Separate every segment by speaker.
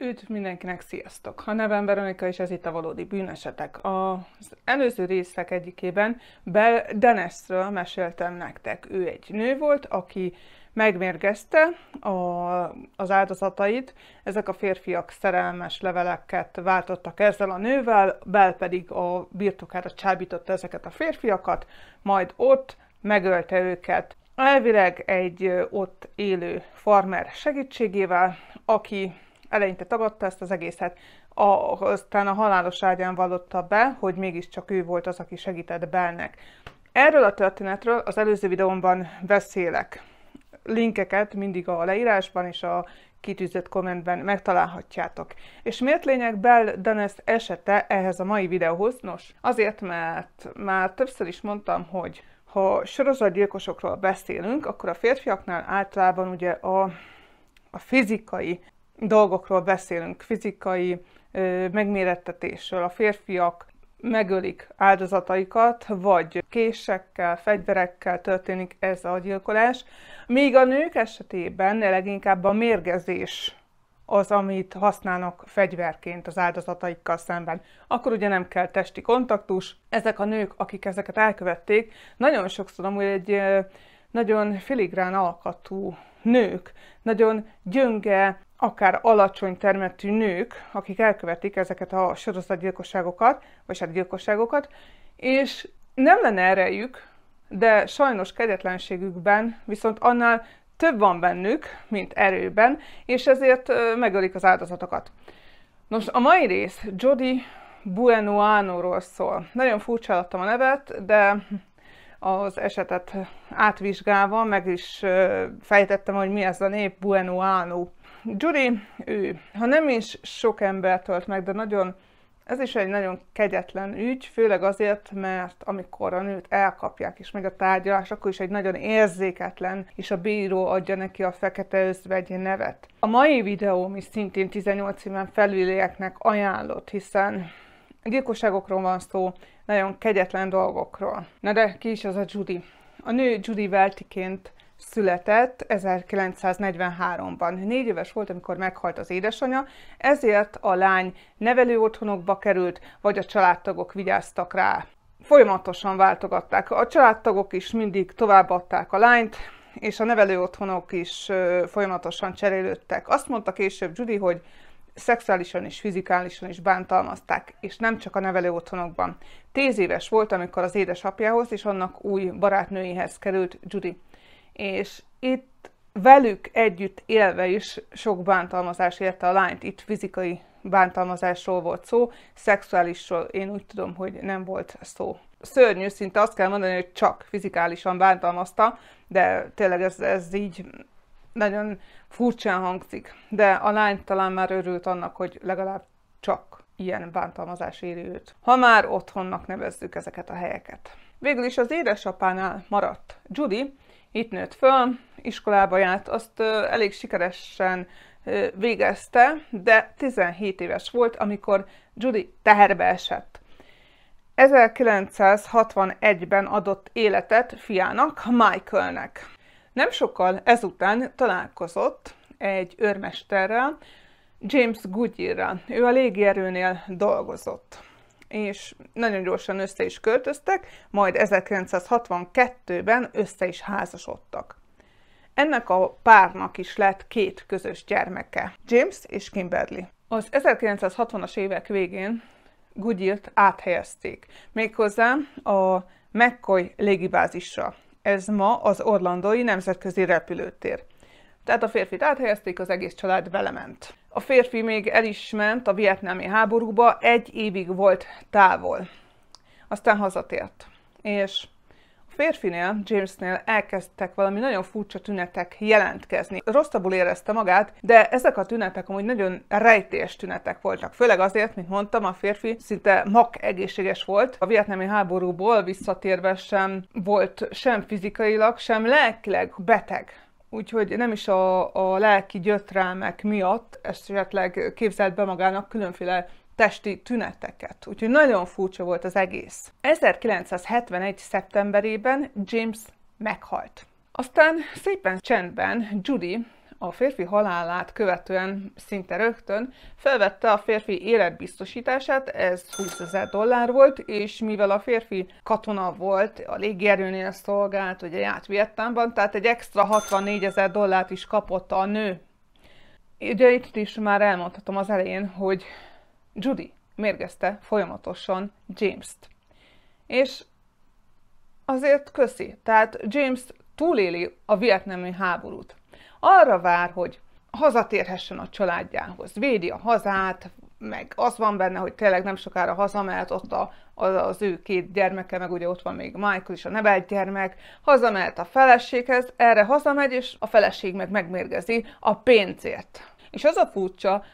Speaker 1: Üdv mindenkinek, sziasztok! A nevem Veronika, és ez itt a Valódi bűnösetek. Az előző részek egyikében Bel Denesről meséltem nektek. Ő egy nő volt, aki megmérgezte a, az áldozatait. Ezek a férfiak szerelmes leveleket váltottak ezzel a nővel, Bel pedig a birtokára csábította ezeket a férfiakat, majd ott megölte őket. Elvileg egy ott élő farmer segítségével, aki eleinte tagadta ezt az egészet. A, aztán a halálos ágyán vallotta be, hogy mégiscsak ő volt az, aki segített Belnek. Erről a történetről az előző videómban beszélek. Linkeket mindig a leírásban és a kitűzött kommentben megtalálhatjátok. És miért lényeg Bell Dennis esete ehhez a mai videóhoz? Nos, azért, mert már többször is mondtam, hogy ha sorozatgyilkosokról beszélünk, akkor a férfiaknál általában ugye a, a fizikai dolgokról beszélünk, fizikai megmérettetésről. A férfiak megölik áldozataikat, vagy késekkel, fegyverekkel történik ez a gyilkolás, míg a nők esetében leginkább a mérgezés az, amit használnak fegyverként az áldozataikkal szemben. Akkor ugye nem kell testi kontaktus. Ezek a nők, akik ezeket elkövették, nagyon sokszor amúgy egy nagyon filigrán alkatú nők, nagyon gyönge, akár alacsony termetű nők, akik elkövetik ezeket a sorozatgyilkosságokat, vagy hát gyilkosságokat, és nem lenne erejük, de sajnos kegyetlenségükben viszont annál több van bennük, mint erőben, és ezért megölik az áldozatokat. Nos, a mai rész Jody buenoano szól. Nagyon furcsa a nevet, de az esetet átvizsgálva meg is fejtettem, hogy mi ez a nép Buenoano. Gyuri, ő, ha nem is sok ember tölt meg, de nagyon, ez is egy nagyon kegyetlen ügy, főleg azért, mert amikor a nőt elkapják, és meg a tárgyalás, akkor is egy nagyon érzéketlen, és a bíró adja neki a fekete özvegy nevet. A mai videóm is szintén 18 éven felülieknek ajánlott, hiszen gyilkosságokról van szó, nagyon kegyetlen dolgokról. Na de ki is az a Judy? A nő Judy Veltiként született 1943-ban. Négy éves volt, amikor meghalt az édesanyja, ezért a lány nevelő otthonokba került, vagy a családtagok vigyáztak rá. Folyamatosan váltogatták. A családtagok is mindig továbbadták a lányt, és a nevelő otthonok is folyamatosan cserélődtek. Azt mondta később Judy, hogy szexuálisan és fizikálisan is bántalmazták, és nem csak a nevelő otthonokban. Tíz éves volt, amikor az édesapjához és annak új barátnőihez került Judy és itt velük együtt élve is sok bántalmazás érte a lányt, itt fizikai bántalmazásról volt szó, szexuálisról én úgy tudom, hogy nem volt szó. Szörnyű, szinte azt kell mondani, hogy csak fizikálisan bántalmazta, de tényleg ez, ez így nagyon furcsán hangzik. De a lány talán már örült annak, hogy legalább csak ilyen bántalmazás éri őt. Ha már otthonnak nevezzük ezeket a helyeket. Végül is az édesapánál maradt Judy, itt nőtt föl, iskolába járt, azt elég sikeresen végezte, de 17 éves volt, amikor Judy teherbe esett. 1961-ben adott életet fiának, Michaelnek. Nem sokkal ezután találkozott egy őrmesterrel, James Goodyearrel. Ő a légierőnél dolgozott és nagyon gyorsan össze is költöztek, majd 1962-ben össze is házasodtak. Ennek a párnak is lett két közös gyermeke, James és Kimberly. Az 1960-as évek végén Goodyeart áthelyezték, méghozzá a McCoy légibázisra. Ez ma az Orlandói Nemzetközi Repülőtér. Tehát a férfit áthelyezték, az egész család velement. A férfi még el is ment a vietnámi háborúba, egy évig volt távol. Aztán hazatért. És a férfinél, Jamesnél elkezdtek valami nagyon furcsa tünetek jelentkezni. Rosszabbul érezte magát, de ezek a tünetek amúgy nagyon rejtés tünetek voltak. Főleg azért, mint mondtam, a férfi szinte mak egészséges volt. A vietnámi háborúból visszatérve sem volt sem fizikailag, sem lelkileg beteg úgyhogy nem is a, a lelki gyötrelmek miatt esetleg képzelt be magának különféle testi tüneteket. Úgyhogy nagyon furcsa volt az egész. 1971. szeptemberében James meghalt. Aztán szépen csendben Judy a férfi halálát követően szinte rögtön felvette a férfi életbiztosítását, ez 20 ezer dollár volt, és mivel a férfi katona volt, a légierőnél szolgált, ugye járt Vietnámban, tehát egy extra 64 ezer dollárt is kapott a nő. Ugye itt is már elmondhatom az elején, hogy Judy mérgezte folyamatosan James-t. És azért köszi, tehát James túléli a vietnámi háborút arra vár, hogy hazatérhessen a családjához, védi a hazát, meg az van benne, hogy tényleg nem sokára hazamehet, ott a, az, az ő két gyermeke, meg ugye ott van még Michael is, a nevelt gyermek, hazamehet a feleséghez, erre hazamegy, és a feleség meg megmérgezi a pénzért. És az a furcsa,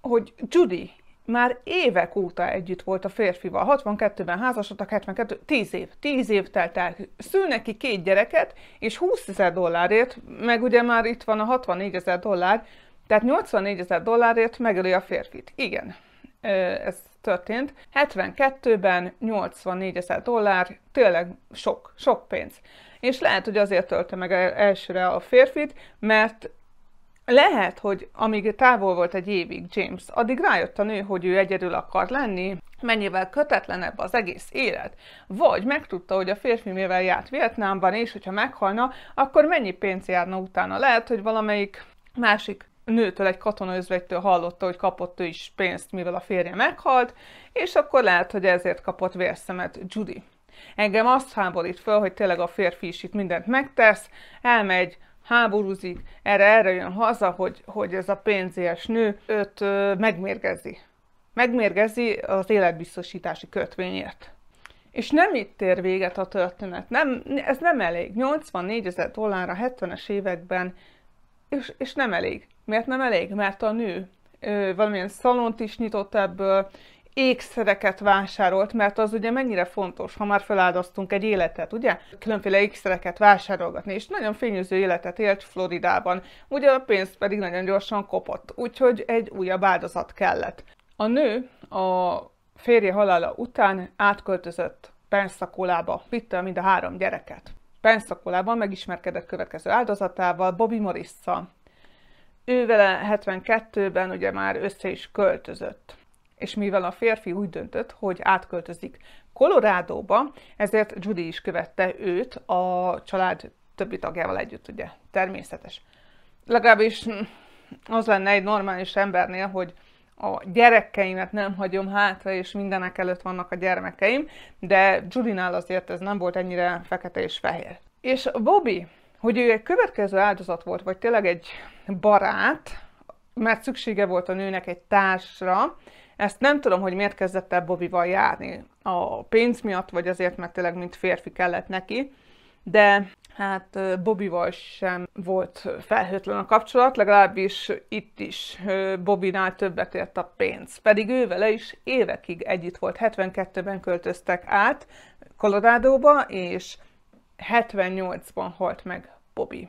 Speaker 1: hogy Judy már évek óta együtt volt a férfival. 62-ben házasodtak, 72, 10 év, 10 év telt el. Szül neki két gyereket, és 20 ezer dollárért, meg ugye már itt van a 64 ezer dollár, tehát 84 ezer dollárért megöli a férfit. Igen, ez történt. 72-ben 84 ezer dollár, tényleg sok, sok pénz. És lehet, hogy azért tölte meg elsőre a férfit, mert lehet, hogy amíg távol volt egy évig James, addig rájött a nő, hogy ő egyedül akar lenni, mennyivel kötetlenebb az egész élet. Vagy megtudta, hogy a férfi mivel járt Vietnámban, és hogyha meghalna, akkor mennyi pénz járna utána. Lehet, hogy valamelyik másik nőtől, egy katonaüzvegytől hallotta, hogy kapott ő is pénzt, mivel a férje meghalt, és akkor lehet, hogy ezért kapott vérszemet Judy. Engem azt háborít föl, hogy tényleg a férfi is itt mindent megtesz, elmegy, háborúzik, erre, erre jön haza, hogy, hogy ez a pénzélyes nő őt ö, megmérgezi. Megmérgezi az életbiztosítási kötvényért. És nem itt ér véget a történet. Nem, ez nem elég. 84 ezer a 70-es években, és, és nem elég. Miért nem elég? Mert a nő ö, valamilyen szalont is nyitott ebből, ékszereket vásárolt, mert az ugye mennyire fontos, ha már feláldoztunk egy életet, ugye? Különféle ékszereket vásárolgatni, és nagyon fényűző életet élt Floridában. Ugye a pénz pedig nagyon gyorsan kopott, úgyhogy egy újabb áldozat kellett. A nő a férje halála után átköltözött Penszakolába, vitte mind a három gyereket. Penszakolában megismerkedett következő áldozatával, Bobby Morissa. Ő vele 72-ben ugye már össze is költözött és mivel a férfi úgy döntött, hogy átköltözik Kolorádóba, ezért Judy is követte őt a család többi tagjával együtt, ugye? Természetes. Legalábbis az lenne egy normális embernél, hogy a gyerekeimet nem hagyom hátra, és mindenek előtt vannak a gyermekeim, de Judinál azért ez nem volt ennyire fekete és fehér. És Bobby, hogy ő egy következő áldozat volt, vagy tényleg egy barát, mert szüksége volt a nőnek egy társra, ezt nem tudom, hogy miért kezdett el Bobival járni. A pénz miatt, vagy azért, mert tényleg mint férfi kellett neki. De hát Bobival sem volt felhőtlen a kapcsolat, legalábbis itt is Bobinál többet ért a pénz. Pedig ő vele is évekig együtt volt. 72-ben költöztek át Kolorádóba, és 78-ban halt meg Bobby.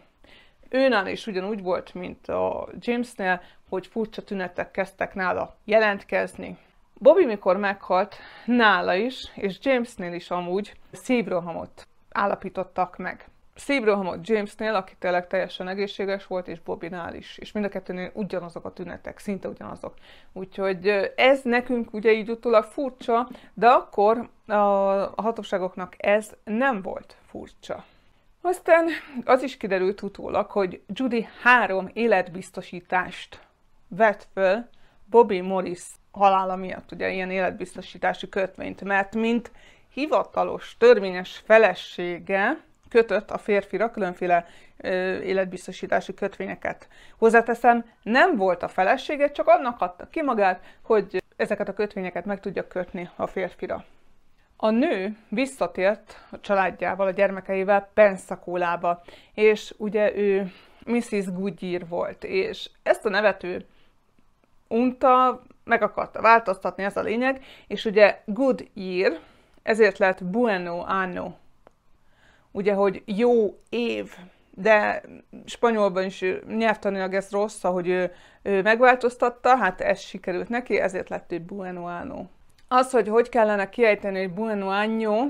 Speaker 1: Őnál is ugyanúgy volt, mint a Jamesnél, hogy furcsa tünetek kezdtek nála jelentkezni. Bobby, mikor meghalt, nála is, és Jamesnél is amúgy szívrohamot állapítottak meg. Szívrohamot Jamesnél, aki tényleg teljesen egészséges volt, és Bobinál is. És mind a kettőnél ugyanazok a tünetek, szinte ugyanazok. Úgyhogy ez nekünk ugye így utólag furcsa, de akkor a hatóságoknak ez nem volt furcsa. Aztán az is kiderült utólag, hogy Judy három életbiztosítást vett föl Bobby Morris halála miatt, ugye ilyen életbiztosítási kötvényt, mert mint hivatalos, törvényes felesége kötött a férfira különféle ö, életbiztosítási kötvényeket. Hozzáteszem, nem volt a felesége, csak annak adta ki magát, hogy ezeket a kötvényeket meg tudja kötni a férfira. A nő visszatért a családjával, a gyermekeivel Penszakulába, és ugye ő Mrs. Goodyear volt, és ezt a nevet ő unta, meg akarta változtatni, ez a lényeg, és ugye Good Year, ezért lett Bueno Ano, ugye, hogy jó év, de spanyolban is nyelvtanilag ez rossz, ahogy ő, ő megváltoztatta, hát ez sikerült neki, ezért lett ő Bueno Ano. Az, hogy hogy kellene kiejteni, egy bueno año,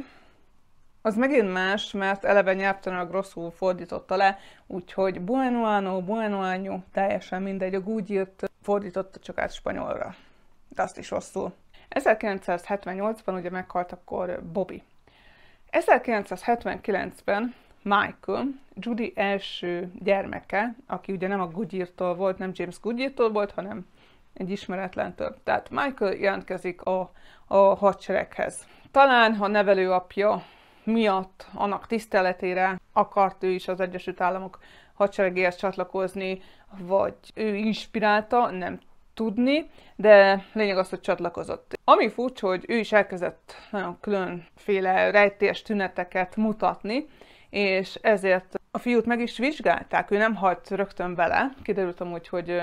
Speaker 1: az megint más, mert eleve nyelvtanulag rosszul fordította le, úgyhogy bueno ano, bueno año, teljesen mindegy, a goodyear fordította csak át spanyolra. De azt is rosszul. 1978-ban ugye meghalt akkor Bobby. 1979-ben Michael, Judy első gyermeke, aki ugye nem a Goodyear-tól volt, nem James Goodyear-tól volt, hanem egy ismeretlentől. Tehát Michael jelentkezik a, a hadsereghez. Talán, ha nevelőapja miatt annak tiszteletére akart ő is az Egyesült Államok hadseregéhez csatlakozni, vagy ő inspirálta, nem tudni, de lényeg az, hogy csatlakozott. Ami furcsa, hogy ő is elkezdett nagyon különféle rejtélyes tüneteket mutatni, és ezért a fiút meg is vizsgálták, ő nem halt rögtön bele, kiderült amúgy, hogy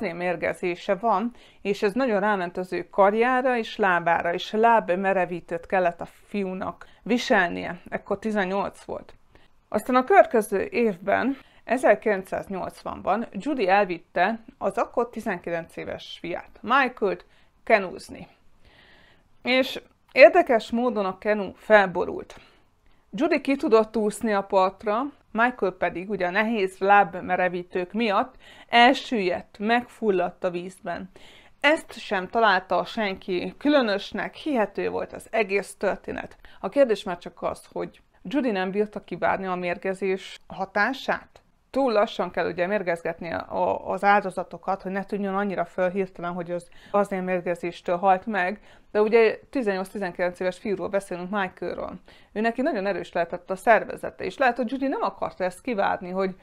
Speaker 1: mérgezése van, és ez nagyon ráment az ő karjára és lábára, és láb merevítőt kellett a fiúnak viselnie, ekkor 18 volt. Aztán a következő évben, 1980-ban Judy elvitte az akkor 19 éves fiát, Michael-t kenúzni. És érdekes módon a kenú felborult. Judy ki tudott úszni a partra, Michael pedig ugye a nehéz lábmerevítők miatt elsüllyedt, megfulladt a vízben. Ezt sem találta senki különösnek, hihető volt az egész történet. A kérdés már csak az, hogy Judy nem bírta kivárni a mérgezés hatását? túl lassan kell ugye mérgezgetni a, az áldozatokat, hogy ne tűnjön annyira föl hirtelen, hogy az azért mérgezéstől halt meg, de ugye 18-19 éves fiúról beszélünk, Michaelról. Ő neki nagyon erős lehetett a szervezete, és lehet, hogy Judy nem akarta ezt kivárni, hogy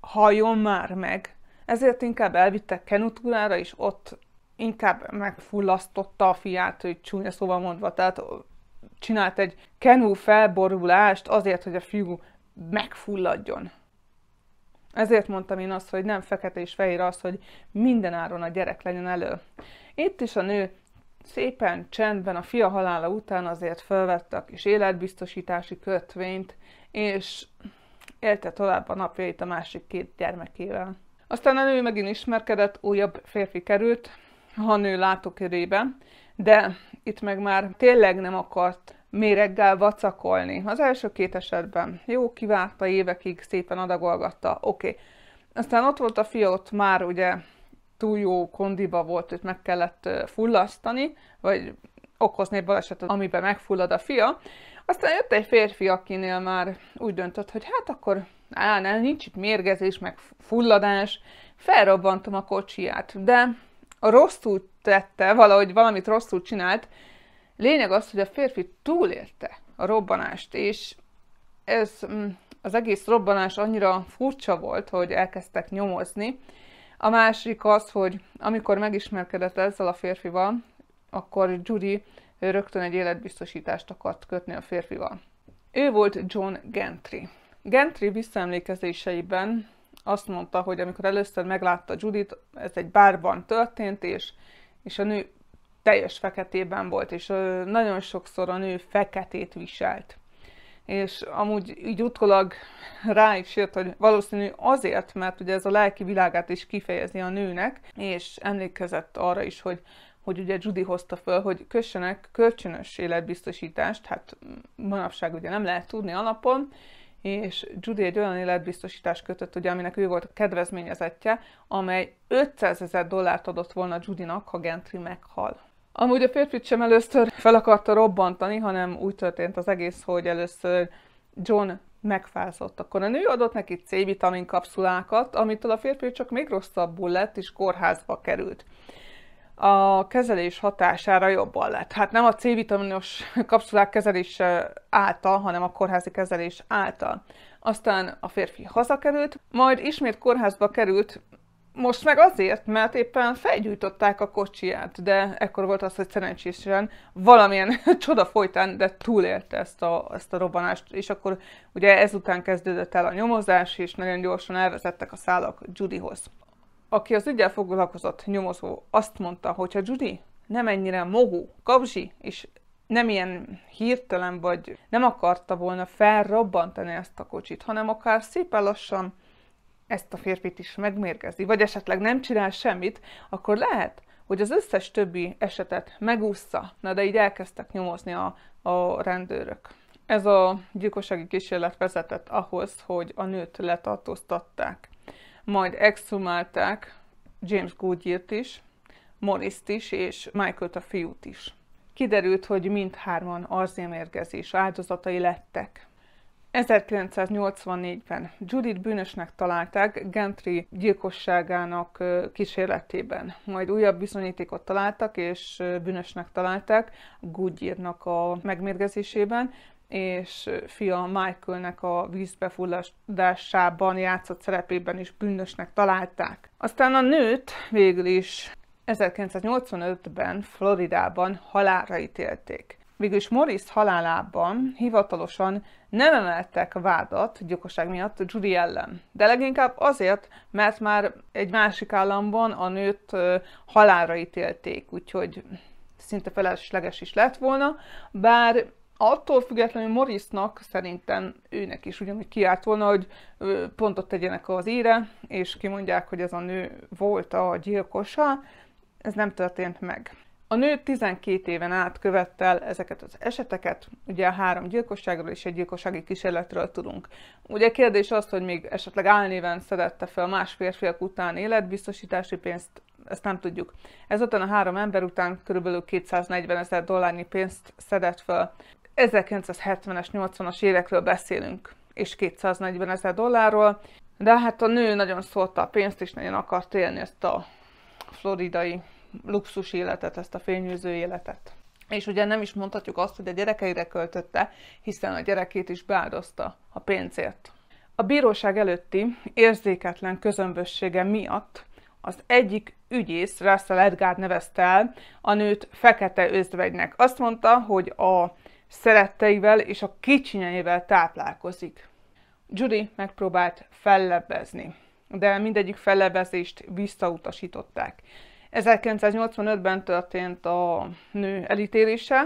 Speaker 1: halljon már meg. Ezért inkább elvitte Kenutulára, és ott inkább megfullasztotta a fiát, hogy csúnya szóval mondva, tehát csinált egy kenú felborulást azért, hogy a fiú megfulladjon. Ezért mondtam én azt, hogy nem fekete és fehér az, hogy minden áron a gyerek legyen elő. Itt is a nő szépen, csendben a fia halála után azért felvette a kis életbiztosítási kötvényt, és élte tovább a napjait a másik két gyermekével. Aztán a nő megint ismerkedett, újabb férfi került, ha nő látókörébe, de itt meg már tényleg nem akart méreggel vacakolni. Az első két esetben jó, kivárta évekig, szépen adagolgatta, oké. Okay. Aztán ott volt a fia, ott már ugye túl jó kondiba volt, őt meg kellett fullasztani, vagy okozni egy balesetet, amiben megfullad a fia. Aztán jött egy férfi, akinél már úgy döntött, hogy hát akkor á, nem, nincs itt mérgezés, meg fulladás, felrobbantom a kocsiját. De rosszul tette, valahogy valamit rosszul csinált, Lényeg az, hogy a férfi túlélte a robbanást, és ez mm, az egész robbanás annyira furcsa volt, hogy elkezdtek nyomozni. A másik az, hogy amikor megismerkedett ezzel a férfival, akkor Judy rögtön egy életbiztosítást akart kötni a férfival. Ő volt John Gentry. Gentry visszaemlékezéseiben azt mondta, hogy amikor először meglátta Judit, ez egy bárban történt, és, és a nő teljes feketében volt, és nagyon sokszor a nő feketét viselt. És amúgy így utólag rá is jött, hogy valószínű azért, mert ugye ez a lelki világát is kifejezi a nőnek, és emlékezett arra is, hogy hogy ugye Judy hozta föl, hogy kössenek kölcsönös életbiztosítást, hát manapság ugye nem lehet tudni alapon, és Judy egy olyan életbiztosítást kötött, ugye, aminek ő volt a kedvezményezetje, amely 500 ezer dollárt adott volna Judynak, ha Gentry meghal. Amúgy a férfit sem először fel akarta robbantani, hanem úgy történt az egész, hogy először John megfázott. Akkor a nő adott neki C-vitamin kapszulákat, amitől a férfi csak még rosszabbul lett, és kórházba került. A kezelés hatására jobban lett. Hát nem a C-vitaminos kapszulák kezelése által, hanem a kórházi kezelés által. Aztán a férfi hazakerült, majd ismét kórházba került, most meg azért, mert éppen felgyújtották a kocsiját, de ekkor volt az, hogy szerencsésen valamilyen csoda folytán, de túlélte ezt a, ezt a robbanást, és akkor ugye ezután kezdődött el a nyomozás, és nagyon gyorsan elvezettek a szálak Judyhoz. Aki az ügyel foglalkozott nyomozó azt mondta, hogy ha Judy nem ennyire mohó, kapzsi, és nem ilyen hirtelen, vagy nem akarta volna felrobbantani ezt a kocsit, hanem akár szépen lassan ezt a férfit is megmérgezi, vagy esetleg nem csinál semmit, akkor lehet, hogy az összes többi esetet megúszza. Na de így elkezdtek nyomozni a, a rendőrök. Ez a gyilkossági kísérlet vezetett ahhoz, hogy a nőt letartóztatták. Majd exhumálták James Goodyear-t is, morris is, és michael a fiút is. Kiderült, hogy mindhárman arzémérgezés áldozatai lettek. 1984-ben Judith bűnösnek találták Gentry gyilkosságának kísérletében. Majd újabb bizonyítékot találtak, és bűnösnek találták Goodyearnak a megmérgezésében, és fia Michaelnek a vízbefulladásában játszott szerepében is bűnösnek találták. Aztán a nőt végül is 1985-ben Floridában halálra ítélték. Végülis Morris halálában hivatalosan nem emeltek vádat gyilkosság miatt Judy ellen, de leginkább azért, mert már egy másik államban a nőt halálra ítélték, úgyhogy szinte felesleges is lett volna, bár attól függetlenül Morrisnak szerintem őnek is ugyanúgy kiárt volna, hogy pontot tegyenek az íre, és kimondják, hogy ez a nő volt a gyilkosa, ez nem történt meg. A nő 12 éven át követte el ezeket az eseteket, ugye a három gyilkosságról és egy gyilkossági kísérletről tudunk. Ugye kérdés az, hogy még esetleg álnéven szedette fel más férfiak után életbiztosítási pénzt, ezt nem tudjuk. Ezután a három ember után kb. 240 ezer dollárnyi pénzt szedett fel. 1970-es, 80-as évekről beszélünk, és 240 ezer dollárról, de hát a nő nagyon szólt a pénzt, és nagyon akart élni ezt a floridai luxus életet, ezt a fényűző életet. És ugye nem is mondhatjuk azt, hogy a gyerekeire költötte, hiszen a gyerekét is beáldozta a pénzért. A bíróság előtti érzéketlen közömbössége miatt az egyik ügyész, Russell Edgard nevezte el a nőt fekete özvegynek. Azt mondta, hogy a szeretteivel és a kicsinyeivel táplálkozik. Judy megpróbált fellebbezni, de mindegyik fellebbezést visszautasították. 1985-ben történt a nő elítélése,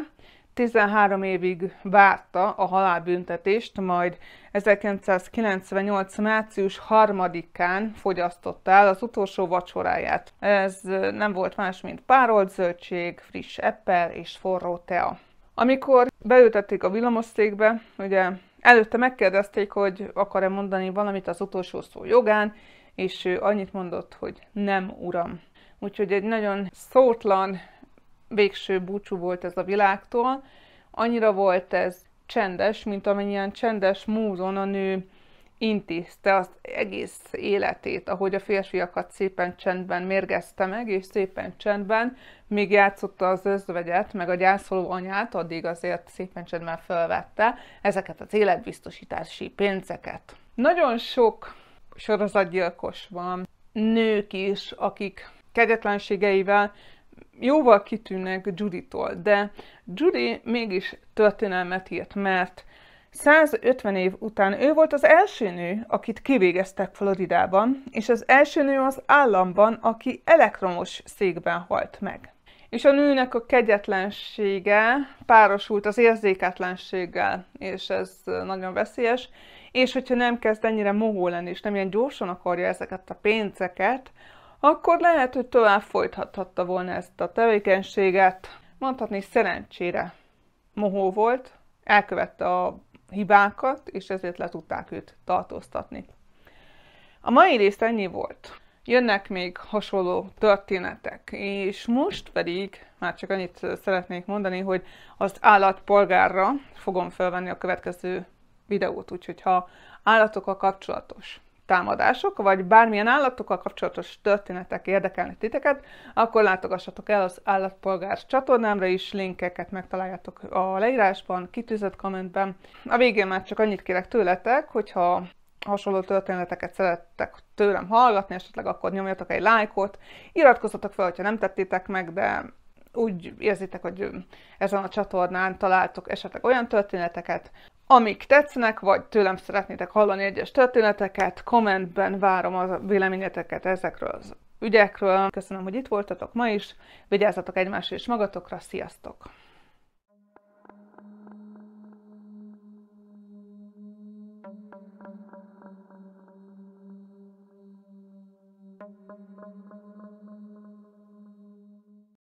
Speaker 1: 13 évig várta a halálbüntetést, majd 1998. március 3-án fogyasztotta el az utolsó vacsoráját. Ez nem volt más, mint párolt zöldség, friss eppel és forró tea. Amikor beültették a villamoszékbe, ugye előtte megkérdezték, hogy akar-e mondani valamit az utolsó szó jogán, és ő annyit mondott, hogy nem, uram. Úgyhogy egy nagyon szótlan végső búcsú volt ez a világtól. Annyira volt ez csendes, mint amennyien csendes múzon a nő intézte az egész életét, ahogy a férfiakat szépen csendben mérgezte meg, és szépen csendben, még játszotta az özvegyet, meg a gyászoló anyát, addig azért szépen csendben felvette ezeket az életbiztosítási pénzeket. Nagyon sok sorozatgyilkos van, nők is, akik kegyetlenségeivel jóval kitűnnek Judy-tól, de Judy mégis történelmet írt, mert 150 év után ő volt az első nő, akit kivégeztek Floridában, és az első nő az államban, aki elektromos székben halt meg. És a nőnek a kegyetlensége párosult az érzéketlenséggel, és ez nagyon veszélyes. És hogyha nem kezd ennyire mohó lenni, és nem ilyen gyorsan akarja ezeket a pénzeket, akkor lehet, hogy tovább folytathatta volna ezt a tevékenységet. Mondhatni szerencsére mohó volt, elkövette a hibákat, és ezért le tudták őt tartóztatni. A mai részt ennyi volt. Jönnek még hasonló történetek, és most pedig már csak annyit szeretnék mondani, hogy az állatpolgárra fogom felvenni a következő videót, úgyhogy ha állatokkal kapcsolatos támadások, vagy bármilyen állatokkal kapcsolatos történetek érdekelnek titeket, akkor látogassatok el az állatpolgár csatornámra is, linkeket megtaláljátok a leírásban, kitűzött kommentben. A végén már csak annyit kérek tőletek, hogyha hasonló történeteket szerettek tőlem hallgatni, esetleg akkor nyomjatok egy lájkot, iratkozzatok fel, hogyha nem tettétek meg, de úgy érzitek, hogy ezen a csatornán találtok esetleg olyan történeteket, Amik tetsznek, vagy tőlem szeretnétek hallani egyes történeteket, kommentben várom a véleményeteket ezekről az ügyekről. Köszönöm, hogy itt voltatok ma is. Vigyázzatok egymásra és magatokra. Sziasztok!